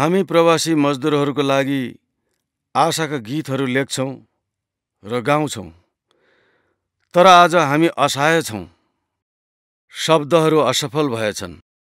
हामी प्रवासी मजदुरहरूको लागि आशाका गीतहरू लेख्छौँ र गाउँछौँ तर आज हामी असहाय छौँ शब्दहरू असफल भएछन्